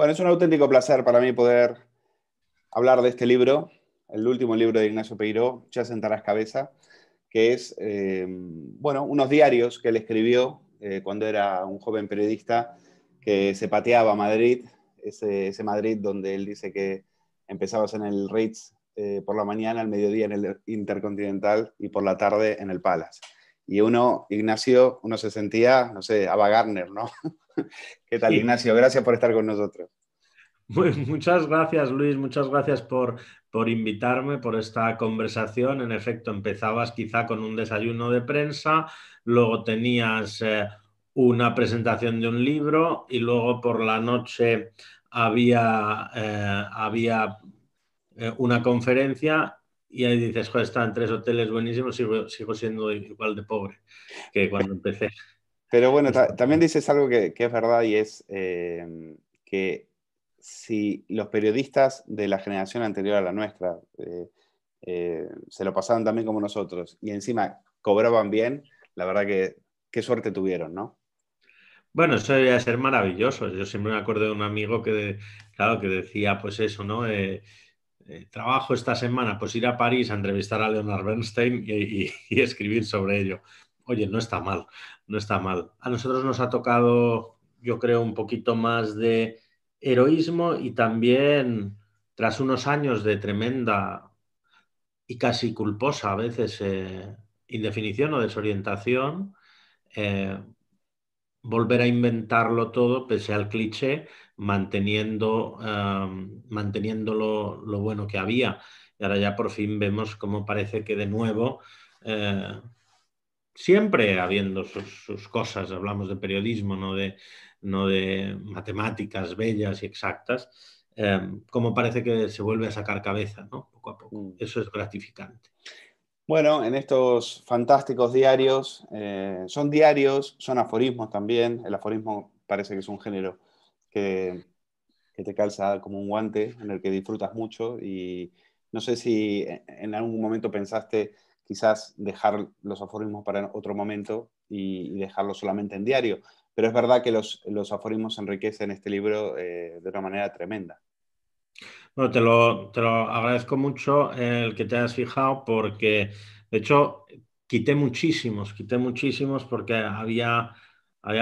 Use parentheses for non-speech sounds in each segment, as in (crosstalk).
Bueno, es un auténtico placer para mí poder hablar de este libro, el último libro de Ignacio Peiró, Ya sentarás cabeza, que es, eh, bueno, unos diarios que él escribió eh, cuando era un joven periodista que se pateaba a Madrid, ese, Madrid donde él dice que empezabas en el Ritz eh, por la mañana, al mediodía en el Intercontinental y por la tarde en el Palace. Y uno, Ignacio, uno se sentía, no sé, a Garner, ¿no? (laughs) ¿Qué tal, Ignacio? Gracias por estar con nosotros. Pues muchas gracias, Luis. Muchas gracias por, por invitarme, por esta conversación. En efecto, empezabas quizá con un desayuno de prensa, luego tenías eh, una presentación de un libro y luego por la noche había, eh, había eh, una conferencia y ahí dices, joder, están tres hoteles buenísimos, sigo, sigo siendo igual de pobre que cuando empecé. Pero bueno, también dices algo que, que es verdad y es que si los periodistas de la generación anterior a la nuestra eh, eh, se lo pasaban también como nosotros y encima cobraban bien, la verdad que qué suerte tuvieron, ¿no? Bueno, eso debe ser maravilloso. Yo siempre me acuerdo de un amigo que, claro, que decía, pues eso, ¿no? Eh, trabajo esta semana, pues ir a París a entrevistar a Leonard Bernstein y, escribir sobre ello. Oye, no está mal, no está mal. A nosotros nos ha tocado, yo creo, un poquito más de heroísmo y también tras unos años de tremenda y casi culposa a veces eh, indefinición o desorientación, eh, volver a inventarlo todo pese al cliché, manteniendo, em, lo, bueno que había. Y ahora ya por fin vemos cómo parece que de nuevo, eh, siempre habiendo sus, cosas, hablamos de periodismo, no de, no de matemáticas bellas y exactas, em, como parece que se vuelve a sacar cabeza, ¿no? Poco a poco. Mm. Eso es gratificante. Bueno, en estos fantásticos diarios, eh, son diarios, son aforismos también. El aforismo parece que es un género que, te calza como un guante, en el que disfrutas mucho y, no sé si en algún momento pensaste quizás dejar los aforismos para otro momento y dejarlo solamente en diario, pero es verdad que los, los aforismos enriquecen este libro eh, de una manera tremenda. Bueno, te lo, agradezco mucho el que te hayas fijado porque, de hecho, quité muchísimos, quité muchísimos porque había,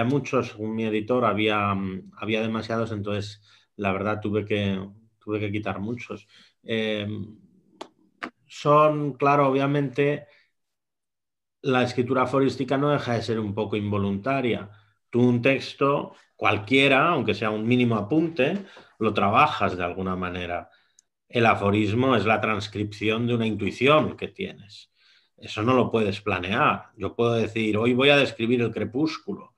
muchos, según mi editor, había, demasiados, entonces la verdad tuve que, tuve que quitar muchos. Em, son, claro, obviamente, la escritura aforística no deja de ser un poco involuntaria. Tú un texto cualquiera, aunque sea un mínimo apunte, lo trabajas de alguna manera. El aforismo es la transcripción de una intuición que tienes. Eso no lo puedes planear. Yo puedo decir, hoy voy a describir el crepúsculo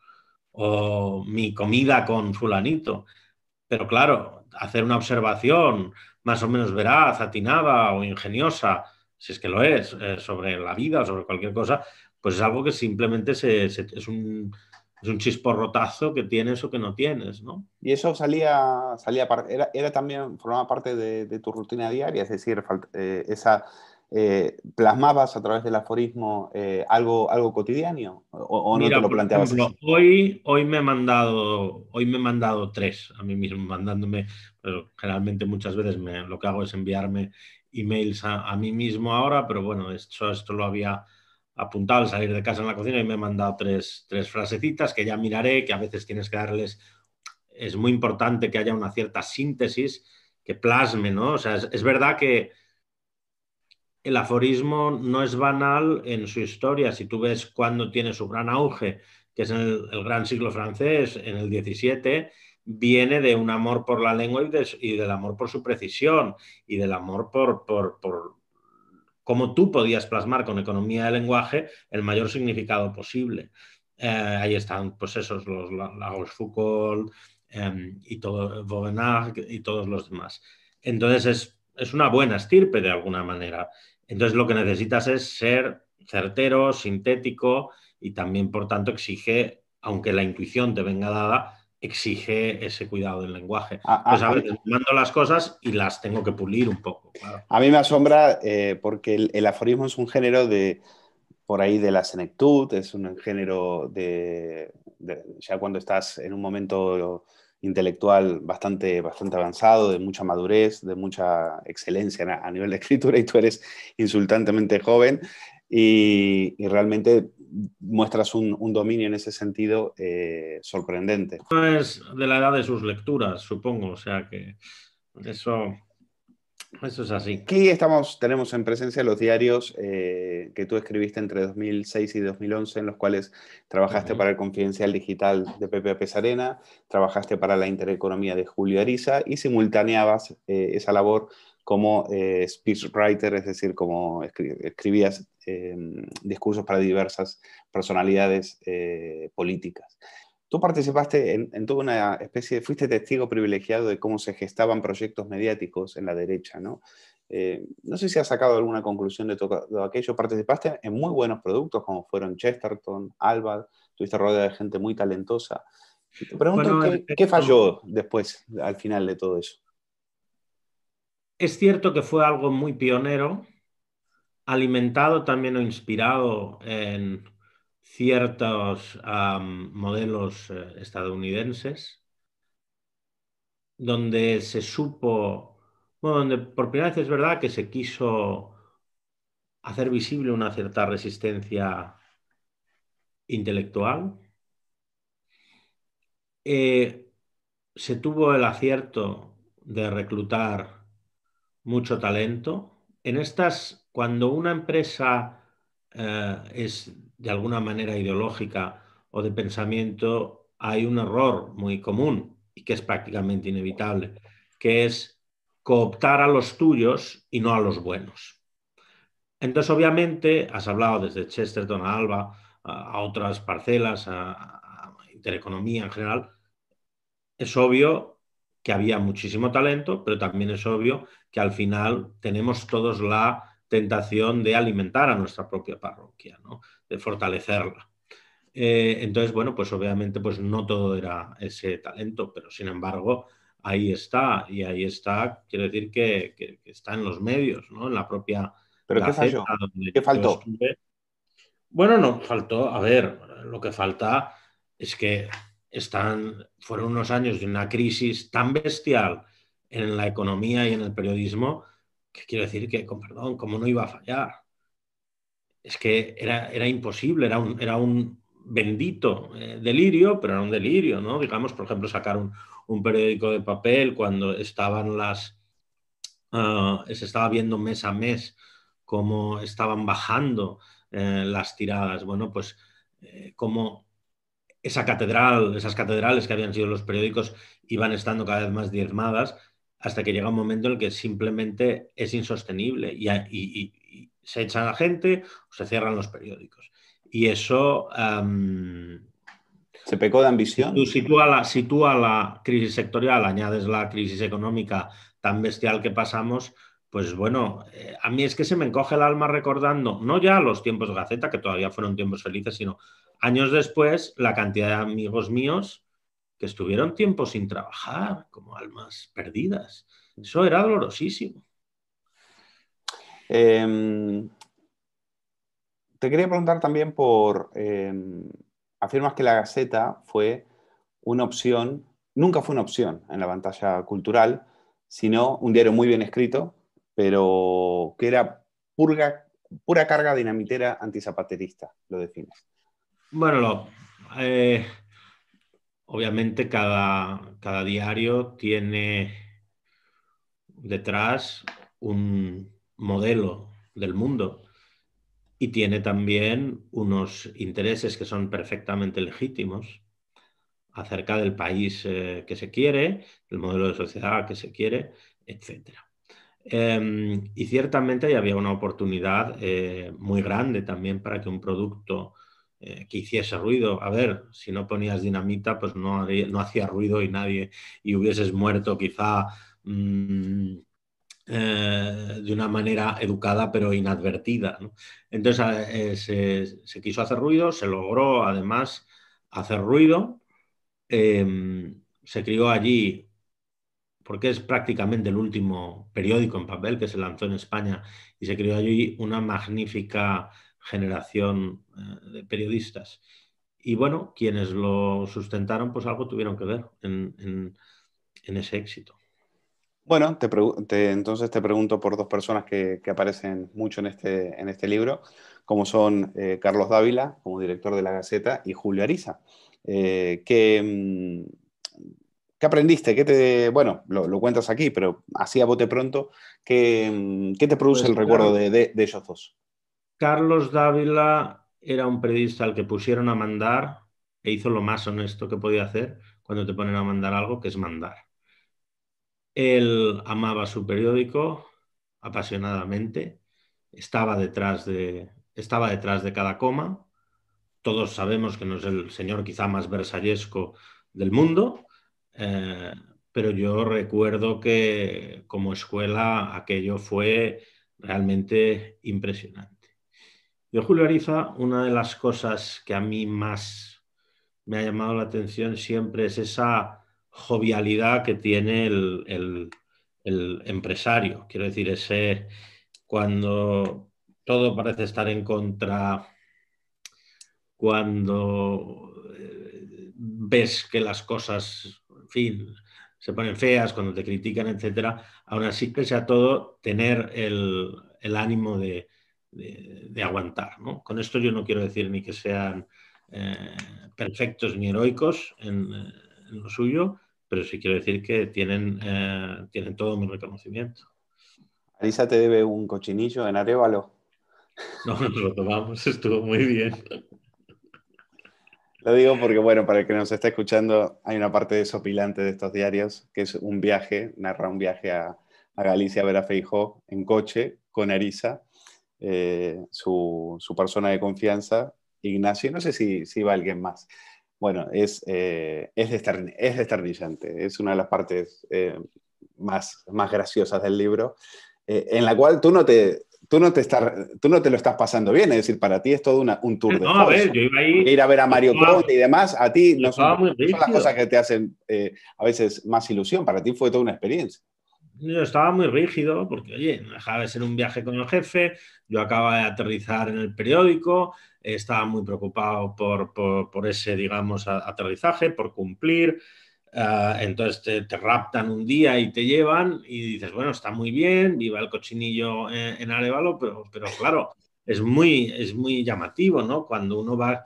o mi comida con fulanito. Pero claro, hacer una observación más o menos veraz, atinada o ingeniosa, si es que lo es, eh, sobre la vida o sobre cualquier cosa, pues es algo que simplemente es un es un chisporrotazo que tienes o que no tienes, ¿no? Y eso salía, salía era, también, formaba parte de, tu rutina diaria, es decir, eh, esa, eh, ¿plasmabas a través del aforismo eh, algo, algo cotidiano o, no te lo planteabas? hoy, hoy, me he mandado, hoy me he mandado tres a mí mismo, mandándome, pero generalmente muchas veces lo que hago es enviarme emails a, a mí mismo ahora, pero bueno, esto lo había apuntado al salir de casa en la cocina y me he mandado tres, tres frasecitas que ya miraré, que a veces tienes que darles... Es muy importante que haya una cierta síntesis que plasme, ¿no? O sea, es, verdad que el aforismo no es banal en su historia. Si tú ves cuándo tiene su gran auge, que es en el, gran siglo francés, en el XVII, viene de un amor por la lengua y, y, del amor por su precisión y del amor por, por, cómo tú podías plasmar con economía de lenguaje el mayor significado posible. Eh, ahí están, pues esos, los Lagos Foucault em, y todo, y todos los demás. Entonces es una buena estirpe de alguna manera. Entonces lo que necesitas es ser certero, sintético y también, por tanto, exige, aunque la intuición te venga dada, exige ese cuidado del lenguaje. pues a veces mando las cosas y las tengo que pulir un poco. A mí me asombra eh, porque el, aforismo es un género de por ahí de la senectud, es un género de, ya cuando estás en un momento intelectual bastante, bastante avanzado, de mucha madurez, de mucha excelencia a nivel de escritura y tú eres insultantemente joven y realmente muestras un, dominio en ese sentido eh, sorprendente. es de la edad de sus lecturas, supongo, o sea que eso, eso es así. Aquí estamos, tenemos en presencia los diarios eh, que tú escribiste entre 2006 y 2011, en los cuales trabajaste para el Confidencial Digital de Pepe Pesarena, trabajaste para la Intereconomía de Julio Ariza y simultaneabas eh, esa labor como speech speechwriter, es decir, como escribías eh, discursos para diversas personalidades eh, políticas. Tú participaste en, toda una especie, fuiste testigo privilegiado de cómo se gestaban proyectos mediáticos en la derecha, ¿no? Eh, no sé si has sacado alguna conclusión de todo aquello. Participaste en muy buenos productos como fueron Chesterton, Alba, tuviste rodeado de gente muy talentosa. te pregunto, ¿qué falló después, al final de todo eso? Es cierto que fue algo muy pionero, alimentado también o inspirado en ciertos modelos eh, estadounidenses, donde se supo, bueno, donde por primera vez es verdad que se quiso hacer visible una cierta resistencia intelectual. Eh, se tuvo el acierto de reclutar mucho talento. En estas cuando una empresa eh, es de alguna manera ideológica o de pensamiento, hay un error muy común y que es prácticamente inevitable, que es cooptar a los tuyos y no a los buenos. Entonces, obviamente, has hablado desde Chesterton a Alba, a, otras parcelas, a intereconomía en general, es obvio que había muchísimo talento, pero también es obvio que al final tenemos todos la tentación de alimentar a nuestra propia parroquia, de fortalecerla. Eh, entonces, bueno, pues obviamente pues no todo era ese talento, pero sin embargo, ahí está, y ahí está, quiero decir que, está en los medios, en la propia... ¿Pero qué, ¿Qué faltó? Bueno, no, faltó, a ver, lo que falta es que están, fueron unos años de una crisis tan bestial en la economía y en el periodismo ¿Qué quiero decir que, con perdón, como no iba a fallar. Es que era, imposible, era un, bendito eh, delirio, pero era un delirio, ¿no? Digamos, por ejemplo, sacar un, periódico de papel cuando estaban las... Ah, se estaba viendo mes a mes cómo estaban bajando eh, las tiradas. Bueno, pues eh, cómo esa catedral, esas catedrales que habían sido los periódicos iban estando cada vez más diezmadas hasta que llega un momento en el que simplemente es insostenible y, se echa la gente o se cierran los periódicos. Y eso... se pecó de ambición. Tú sitúa la, crisis sectorial, añades la crisis económica tan bestial que pasamos, pues bueno, eh, a mí es que se me encoge el alma recordando, no ya los tiempos de Gaceta, que todavía fueron tiempos felices, sino años después, la cantidad de amigos míos que estuvieron tiempo sin trabajar, como almas perdidas. Mm. Eso era dolorosísimo. Em, te quería preguntar también por, em, afirmas que la Gaceta fue una opción, nunca fue una opción en la pantalla cultural, sino un diario muy bien escrito, pero que era purga, pura carga dinamitera antisapaterista, lo defines. Bueno, lo, eh, obviamente cada, diario tiene detrás un modelo del mundo y tiene también unos intereses que son perfectamente legítimos acerca del país eh, que se quiere, el modelo de sociedad que se quiere, etc. Em, y ciertamente había una oportunidad eh, muy grande también para que un producto eh, que hiciese ruido. A ver, si no ponías dinamita, pues no, no hacía ruido y nadie, y hubieses muerto quizá mm, eh, de una manera educada pero inadvertida. Entonces eh, se, quiso hacer ruido, se logró además hacer ruido. Em, se crió allí porque es prácticamente el último periódico en papel que se lanzó en España y se crió allí una magnífica generación eh, de periodistas. Y bueno, quienes lo sustentaron, pues algo tuvieron que ver en, ese éxito. Bueno, te entonces te pregunto por dos personas que, aparecen mucho en este, en este libro, como son eh, Carlos Dávila, como director de la Gaceta, y Julio Arisa eh, mm, ¿Qué aprendiste? ¿Qué te, bueno, lo, cuentas aquí, pero así a bote pronto, ¿qué, mm, qué te produce pues el recuerdo de, de, de, ellos dos? Carlos Dávila era un periodista al que pusieron a mandar e hizo lo más honesto que podía hacer cuando te ponen a mandar algo, que es mandar. Él amaba su periódico apasionadamente, estaba detrás de, estaba detrás de cada coma. Todos sabemos que no es el señor quizá más versallesco del mundo, eh, pero yo recuerdo que como escuela aquello fue realmente impresionante. Yo, Julio Ariza, una de las cosas que a mí más me ha llamado la atención siempre es esa jovialidad que tiene el, empresario. Quiero decir, ese cuando todo parece estar en contra, cuando eh, ves que las cosas, en fin, se ponen feas, cuando te critican, etcétera, aún así, pese a todo, tener el ánimo de, de, aguantar. Con esto yo no quiero decir ni que sean eh, perfectos ni heroicos eh, en, lo suyo, pero sí quiero decir que tienen, eh, tienen todo mi reconocimiento. Arisa te debe un cochinillo en Arevalo. (laughs) No, nos lo tomamos, estuvo muy bien. Lo digo porque, bueno, para el que nos está escuchando, hay una parte desopilante de estos diarios, que es un viaje, narra un viaje a, a Galicia a ver a Feijó en coche con Arisa, eh, su, persona de confianza, Ignacio, no sé si, si va alguien más. Bueno, es, eh, es, es, desternillante, es una de las partes eh, más, más graciosas del libro, eh, en la cual tú no te, tú no te estás, tú no te lo estás pasando bien, es decir, para ti es todo un tour de no, ir, a ver a Mario y demás, a ti son, las cosas que te hacen a veces más ilusión, para ti fue toda una experiencia. Yo estaba muy rígido porque, oye, me dejaba de ser un viaje con el jefe, yo acababa de aterrizar en el periódico, estaba muy preocupado por, ese, digamos, aterrizaje, por cumplir. Ah, entonces te, raptan un día y te llevan y dices, bueno, está muy bien, viva el cochinillo en, Arevalo, pero, pero claro, es muy, es muy llamativo, ¿no? Cuando uno va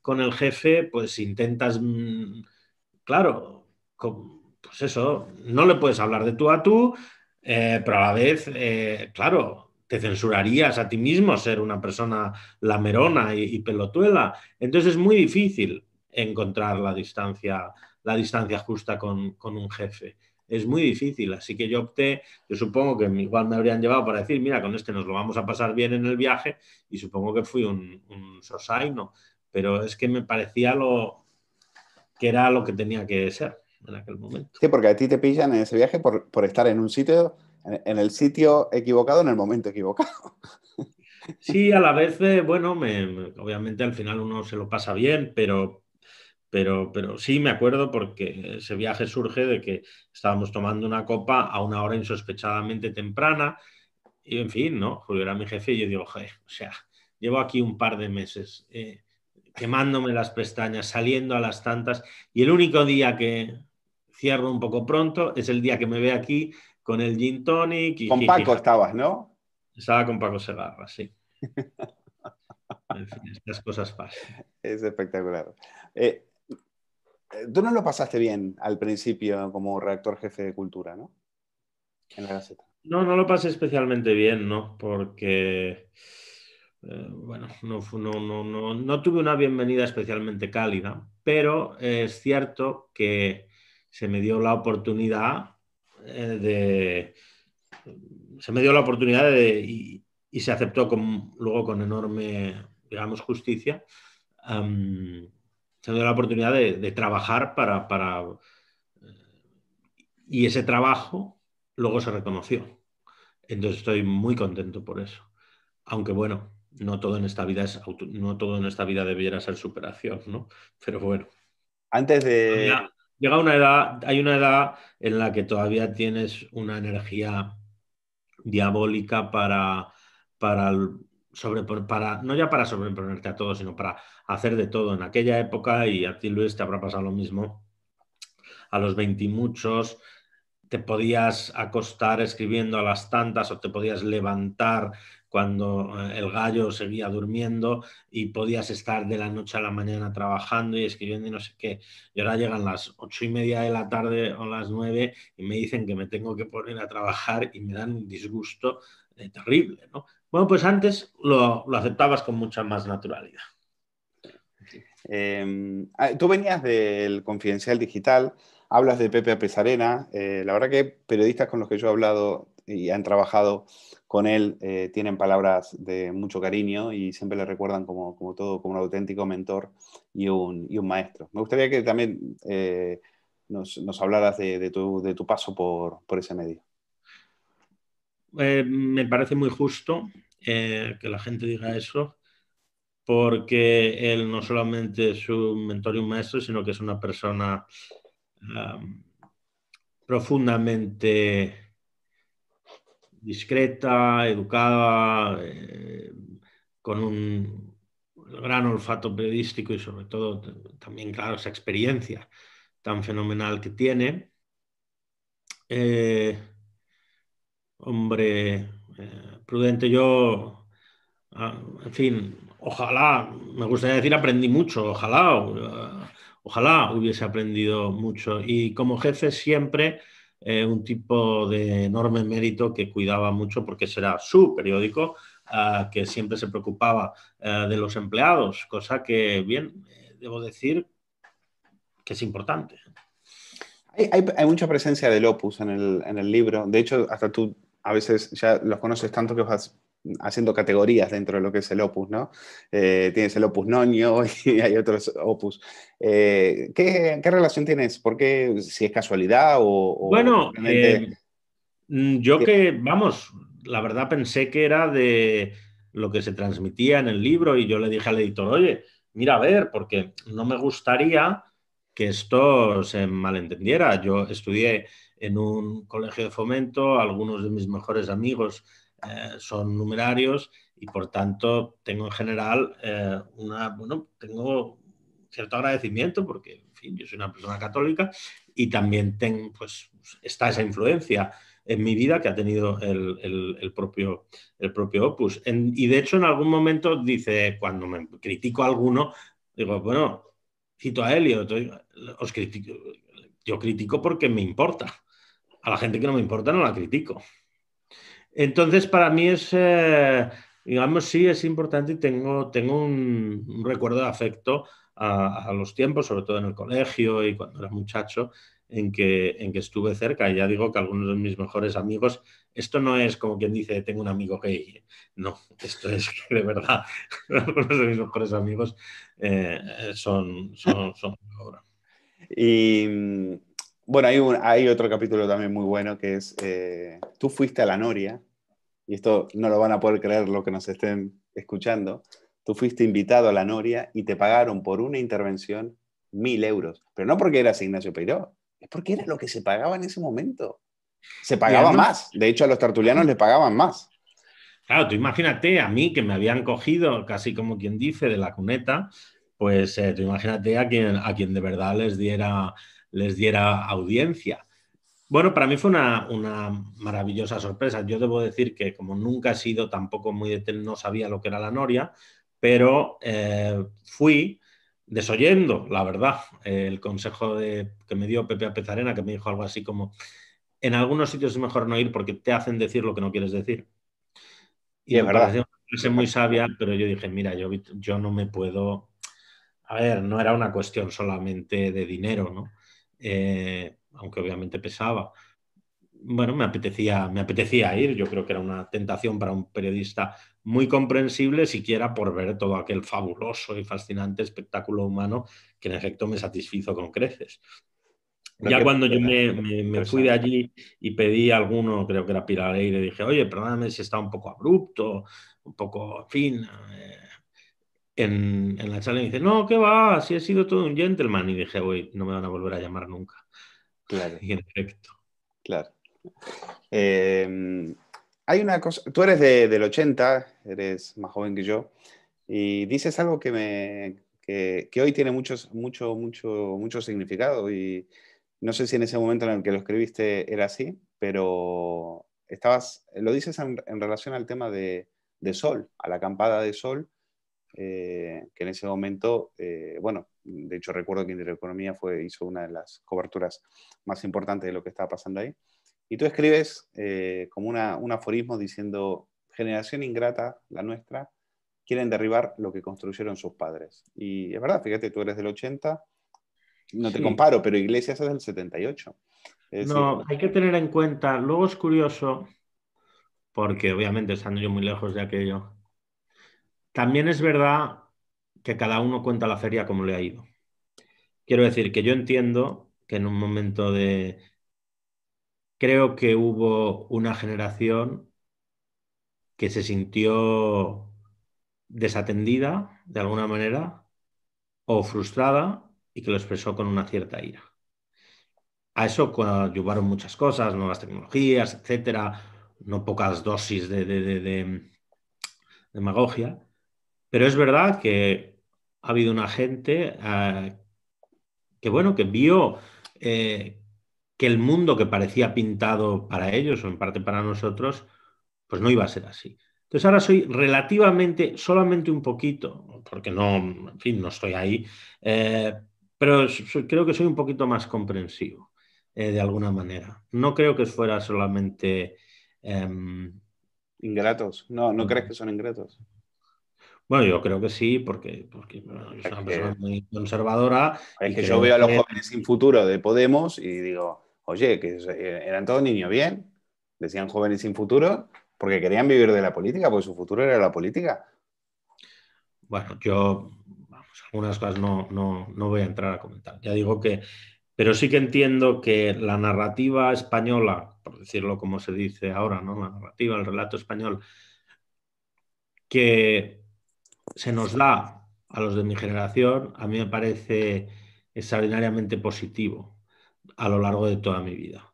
con el jefe, pues intentas, mm, claro, pues eso, no le puedes hablar de tú a tú, eh, pero a la vez, eh, claro, te censurarías a ti mismo ser una persona lamerona y, pelotuela. Entonces es muy difícil encontrar la distancia, la distancia justa con, un jefe. Es muy difícil, así que yo opté, yo supongo que igual me habrían llevado para decir, mira, con este nos lo vamos a pasar bien en el viaje y supongo que fui un, un sosaino, pero es que me parecía lo que era lo que tenía que ser en aquel momento. Sí, porque a ti te pillan en ese viaje por, por estar en un sitio, en, el sitio equivocado, en el momento equivocado. (laughs) Sí, a la vez, eh, bueno, me, obviamente al final uno se lo pasa bien, pero, pero, pero sí me acuerdo porque ese viaje surge de que estábamos tomando una copa a una hora insospechadamente temprana y en fin, ¿no? Julio era mi jefe y yo digo, o sea, llevo aquí un par de meses eh, quemándome las pestañas, saliendo a las tantas y el único día que, cierro un poco pronto, es el día que me ve aquí con el gin tonic. con Paco estabas, ¿no? Estaba con Paco Segarra, sí. (laughs) en fin, estas cosas pasan. Es espectacular. Eh, eh, tú no lo pasaste bien al principio como redactor jefe de cultura, ¿no? En la Gaceta. No, no lo pasé especialmente bien, ¿no? Porque, eh, bueno, no, no, no, tuve una bienvenida especialmente cálida, pero es cierto que se me dio la oportunidad eh, de... Se me dio la oportunidad de, y, se aceptó con, luego con enorme, digamos, justicia. se me dio la oportunidad de, trabajar para, para, eh, Y ese trabajo luego se reconoció. Entonces estoy muy contento por eso. Aunque bueno, no todo en esta vida es no todo en esta vida debiera ser superación, ¿no? Pero bueno. Antes de llega una edad, hay una edad en la que todavía tienes una energía diabólica para, para, no ya para sobreponerte a todo, sino para hacer de todo. En aquella época, y a ti Luis te habrá pasado lo mismo, a los veintimuchos te podías acostar escribiendo a las tantas o te podías levantar cuando eh, el gallo seguía durmiendo y podías estar de la noche a la mañana trabajando y escribiendo y no sé qué. Y ahora llegan las ocho y media de la tarde o las nueve y me dicen que me tengo que poner a trabajar y me dan un disgusto eh, terrible, ¿no? Bueno, pues antes lo, aceptabas con mucha más naturalidad. Em, ah, tú venías del Confidencial Digital, Hablas de Pepe Pesarena, eh, la verdad que periodistas con los que yo he hablado y han trabajado con él eh, tienen palabras de mucho cariño y siempre le recuerdan como, todo, como un auténtico mentor y un, maestro. Me gustaría que también eh, nos, hablaras de, tu, paso por, ese medio. me parece muy justo que la gente diga eso, porque él no solamente es un mentor y un maestro, sino que es una persona Um, profundamente discreta, educada, eh, con un gran olfato periodístico y sobre todo también, claro, esa experiencia tan fenomenal que tiene. Eh, hombre eh, prudente, yo, ah, en fin, ojalá, me gustaría decir aprendí mucho, ojalá, Ojalá hubiese aprendido mucho. Y como jefe siempre, eh, un tipo de enorme mérito que cuidaba mucho porque será su periódico, ah, que siempre se preocupaba ah, de los empleados, cosa que, bien, eh, debo decir que es importante. Hay, mucha presencia del opus en el, en el, libro. De hecho, hasta tú a veces ya los conoces tanto que vas haciendo categorías dentro de lo que es el opus, ¿no? Eh, tienes el opus noño (laughs) y hay otros opus. Eh, ¿qué, relación tienes? ¿Por qué? Si es casualidad o... bueno, eh, mm, yo que, vamos, la verdad pensé que era de lo que se transmitía en el libro y yo le dije al editor, oye, mira, a ver, porque no me gustaría que esto se malentendiera. Yo estudié en un colegio de fomento, algunos de mis mejores amigos eh, son numerarios y por tanto tengo en general eh, una, bueno, tengo cierto agradecimiento porque, en fin, yo soy una persona católica y también tengo pues, está esa influencia en mi vida que ha tenido el, el, propio, el propio opus. y de hecho en algún momento dice, cuando me critico a alguno, digo, bueno, cito a Elliot, os critico, yo critico porque me importa. A la gente que no me importa no la critico. Entonces, para mí es, eh, digamos, sí es importante y tengo, tengo un, recuerdo de afecto a, los tiempos, sobre todo en el colegio y cuando era muchacho, en que, en que estuve cerca. Y ya digo que algunos de mis mejores amigos, esto no es como quien dice, tengo un amigo gay. No, esto es que de verdad, (laughs) algunos de mis mejores amigos eh, son, son, ahora. Y mm, bueno, hay, otro capítulo también muy bueno que es eh, Tú fuiste a la Noria, y esto no lo van a poder creer los que nos estén escuchando. Tú fuiste invitado a la Noria y te pagaron por una intervención mil euros, pero no porque eras Ignacio Peiró, es porque era lo que se pagaba en ese momento. Se pagaba más, de hecho a los tertulianos les pagaban más. Claro, tú imagínate a mí que me habían cogido, casi como quien dice, de la cuneta, pues eh, tú imagínate a quien, a quien de verdad les diera les diera audiencia. Bueno, para mí fue una, maravillosa sorpresa. Yo debo decir que como nunca he sido tampoco muy de no sabía lo que era la noria, pero eh, fui desoyendo, la verdad, el consejo de, que me dio Pepe Apezarena, que me dijo algo así como, en algunos sitios es mejor no ir porque te hacen decir lo que no quieres decir. Y es verdad. es muy sabia, pero yo dije, mira, yo, yo no me puedo... A ver, no era una cuestión solamente de dinero, ¿no? Eh, aunque obviamente pesaba. Bueno, me apetecía, me apetecía ir, yo creo que era una tentación para un periodista muy comprensible, siquiera por ver todo aquel fabuloso y fascinante espectáculo humano que en efecto me satisfizo con creces. ya cuando yo me, fui de allí y pedí a alguno, creo que era Piraley, le dije, oye, perdóname si está un poco abrupto, un poco, en fin, eh, en, en la charla y dice, no, ¿qué va? Si he sido todo un gentleman. Y dije, hoy no me van a volver a llamar nunca. Claro. (laughs) Y en efecto. Claro. Em, hay una cosa, tú eres de, del 80, eres más joven que yo, y dices algo que, me, que, que hoy tiene muchos, mucho, mucho, mucho significado y no sé si en ese momento en el que lo escribiste era así, pero estabas, lo dices en, relación al tema de, de Sol, a la acampada de Sol eh, que en ese momento, eh, bueno, de hecho recuerdo que Economía fue, hizo una de las coberturas más importantes de lo que estaba pasando ahí. Y tú escribes eh, como un aforismo diciendo, generación ingrata, la nuestra, quieren derribar lo que construyeron sus padres. Y es verdad, fíjate, tú eres del 80, no te comparo, pero Iglesias es del 78. no, hay que tener en cuenta, luego es curioso, porque obviamente estando yo muy lejos de aquello, también es verdad que cada uno cuenta la feria como le ha ido. Quiero decir que yo entiendo que en un momento de... Creo que hubo una generación que se sintió desatendida de alguna manera o frustrada y que lo expresó con una cierta ira. A eso ayudaron muchas cosas, nuevas tecnologías, etcétera, no pocas dosis de, de demagogia, pero es verdad que ha habido una gente eh, que, bueno, que vio eh, que el mundo que parecía pintado para ellos o en parte para nosotros, pues no iba a ser así. Entonces ahora soy relativamente, solamente un poquito, porque no, no estoy ahí, eh, pero creo que soy un poquito más comprensivo de alguna manera. No creo que fuera solamente... Em, ingratos, no, no crees que son ingratos. Bueno, yo creo que sí, porque, porque una persona muy conservadora. Es que yo veo a los jóvenes sin futuro de Podemos y digo, oye, que eh, eran todos niños bien, decían jóvenes sin futuro, porque querían vivir de la política, porque su futuro era la política. Bueno, yo vamos, algunas cosas no, no voy a entrar a comentar. Ya digo que, pero sí que entiendo que la narrativa española, por decirlo como se dice ahora, ¿no? La narrativa, el relato español, que se nos da a los de mi generación, a mí me parece extraordinariamente positivo a lo largo de toda mi vida.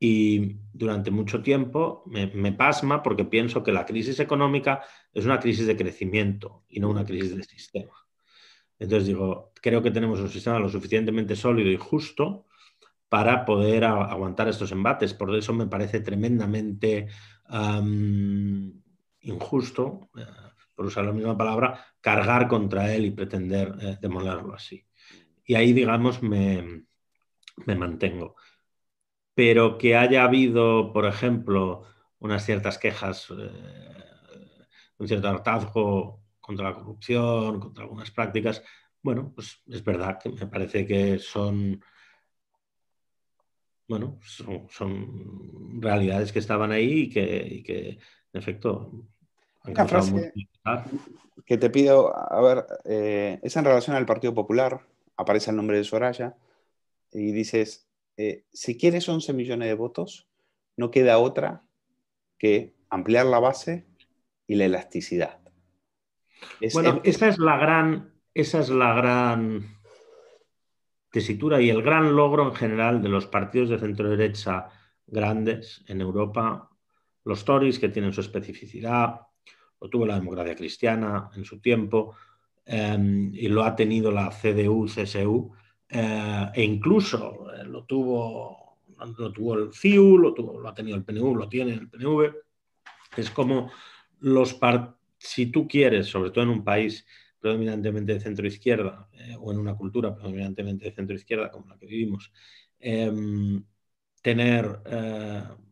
Y durante mucho tiempo me, pasma porque pienso que la crisis económica es una crisis de crecimiento y no una crisis del sistema. Entonces digo, creo que tenemos un sistema lo suficientemente sólido y justo para poder aguantar estos embates. Por eso me parece tremendamente injusto eh, por usar la misma palabra, cargar contra él y pretender eh, demolerlo así. Y ahí, digamos, me, mantengo. Pero que haya habido, por ejemplo, unas ciertas quejas, eh, un cierto hartazgo contra la corrupción, contra algunas prácticas, bueno, pues es verdad que me parece que son, bueno, son, realidades que estaban ahí y que, y que en efecto, una frase que te pido, a ver, eh, es en relación al Partido Popular, aparece el nombre de Soraya, y dices, eh, si quieres 11 millones de votos, no queda otra que ampliar la base y la elasticidad. bueno, es la gran, esa es la gran tesitura y el gran logro en general de los partidos de centro derecha grandes en Europa, los Tories que tienen su especificidad, lo tuvo la democracia cristiana en su tiempo em, y lo ha tenido la CDU-CSU eh, e incluso eh, lo tuvo, tuvo el CIU, lo, ha tenido el PNV, lo tiene el PNV. Es como los si tú quieres, sobre todo en un país predominantemente de centro izquierda eh, o en una cultura predominantemente de centro izquierda como la que vivimos, em, tener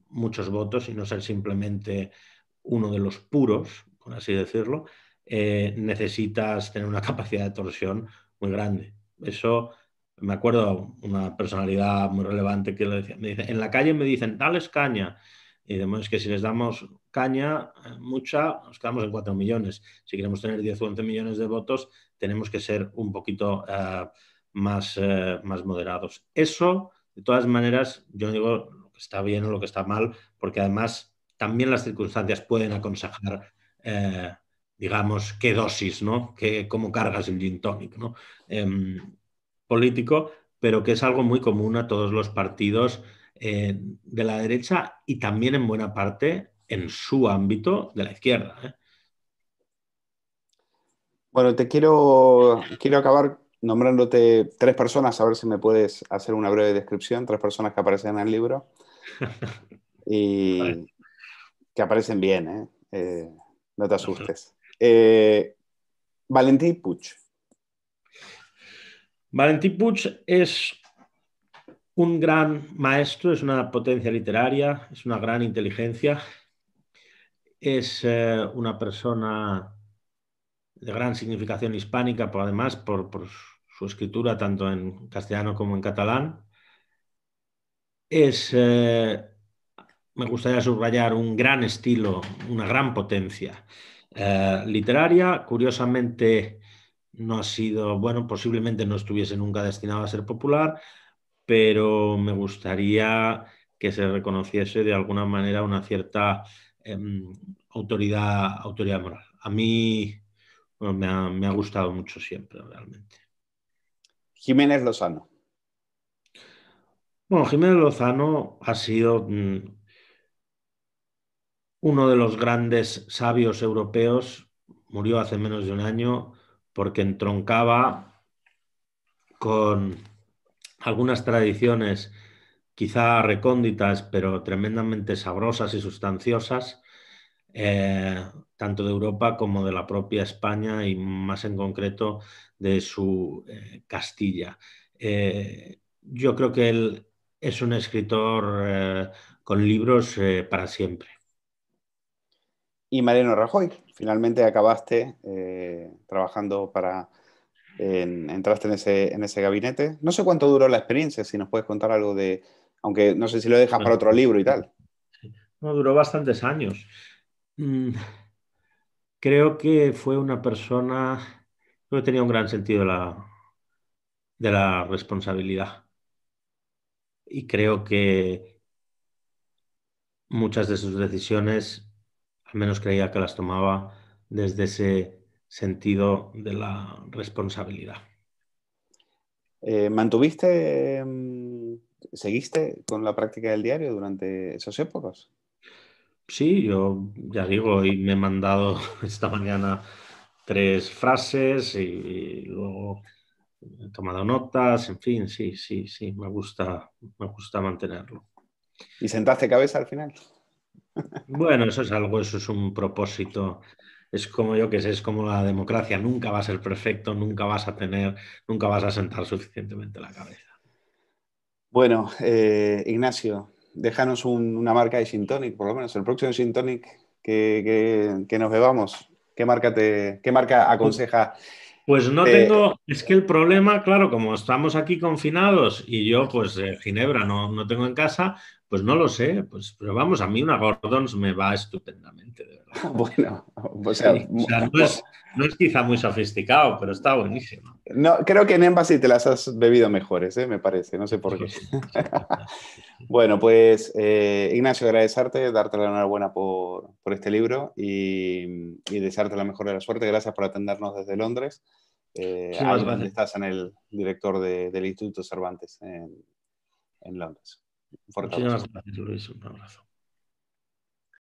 muchos votos y no ser simplemente uno de los puros, por así decirlo, eh, necesitas tener una (laughs) capacidad de torsión muy grande. Eso, me acuerdo, una personalidad muy relevante que le decía, me dice, en la calle me dicen, dales caña. Y demás es que si les damos caña, eh, mucha, nos quedamos en 4 millones. Si queremos tener 10 o 11 millones de votos, tenemos que ser un poquito eh, más, más moderados. Eso, de todas maneras, yo digo lo que está bien o lo que está mal, porque además también las circunstancias pueden aconsejar eh, digamos, qué dosis, ¿no? cómo cargas el gin tonic, em, político, pero que es algo muy común a todos los partidos eh, de la derecha y también en buena parte en su ámbito de la izquierda. ¿eh? Bueno, te quiero, quiero acabar nombrándote tres personas, a ver si me puedes hacer una breve descripción, tres personas que aparecen en el libro (laughs) y que aparecen bien. ¿eh? eh no te asustes. Eh, Valentí Puch. Valentí Puch es un gran maestro, es una potencia literaria, es una gran inteligencia, es eh, una persona de gran significación hispánica, por, además por, su escritura tanto en castellano como en catalán. Es eh, me gustaría subrayar un gran estilo, una gran potencia eh, literaria. Curiosamente, no ha sido, bueno, posiblemente no estuviese nunca destinado a ser popular, pero me gustaría que se reconociese de alguna manera una cierta em, autoridad, autoridad moral. A mí me, me ha gustado mucho siempre, realmente. Jiménez Lozano. Bueno, Jiménez Lozano ha sido mm, uno de los grandes sabios europeos, murió hace menos de un año porque entroncaba con algunas tradiciones quizá recónditas, pero tremendamente sabrosas y sustanciosas, eh, tanto de Europa como de la propia España y más en concreto de su eh, Castilla. Eh, yo creo que él es un escritor con libros para siempre y Mariano Rajoy. Finalmente acabaste eh, trabajando para, entraste en ese, en ese gabinete. No sé cuánto duró la experiencia, si nos puedes contar algo de, aunque no sé si lo dejas para otro libro y tal. No, duró bastantes años. Mm, creo que fue una persona, creo que tenía un gran sentido de la, de la responsabilidad. Y creo que muchas de sus decisiones al menos creía que las tomaba desde ese sentido de la responsabilidad. Eh, ¿Mantuviste, em, seguiste con la práctica del diario durante esas épocas? Sí, yo ya digo, y me he mandado (laughs) esta mañana tres frases y, y luego he tomado notas, en fin, sí, sí, sí, me gusta, me gusta mantenerlo. ¿Y sentaste cabeza al final? Bueno, eso es algo, eso es un propósito. Es como yo que sé, es como la democracia, nunca va a ser perfecto, nunca vas a tener, nunca vas a sentar suficientemente la cabeza. Bueno, eh, Ignacio, déjanos una marca de Sintonic, por lo menos el próximo Sintonic que, nos bebamos. ¿Qué marca, te, qué marca aconseja? Pues no eh, tengo, es que el problema, claro, como estamos aquí confinados y yo pues Ginebra no, no tengo en casa, pues no lo sé, pues, pero vamos, a mí una Gordons me va estupendamente, de verdad. (laughs) Bueno, o sea, no, es, quizá muy sofisticado, pero está buenísimo. No, creo que en Embassy te las has bebido mejores, ¿eh? me parece, no sé por qué. (laughs) bueno, pues eh, Ignacio, agradecerte, darte la enhorabuena por, este libro y, desearte la mejor de la suerte. Gracias por atendernos desde Londres. Eh, estás en el director del Instituto Cervantes en Londres. Muchísimas gracias, Luis. Un abrazo.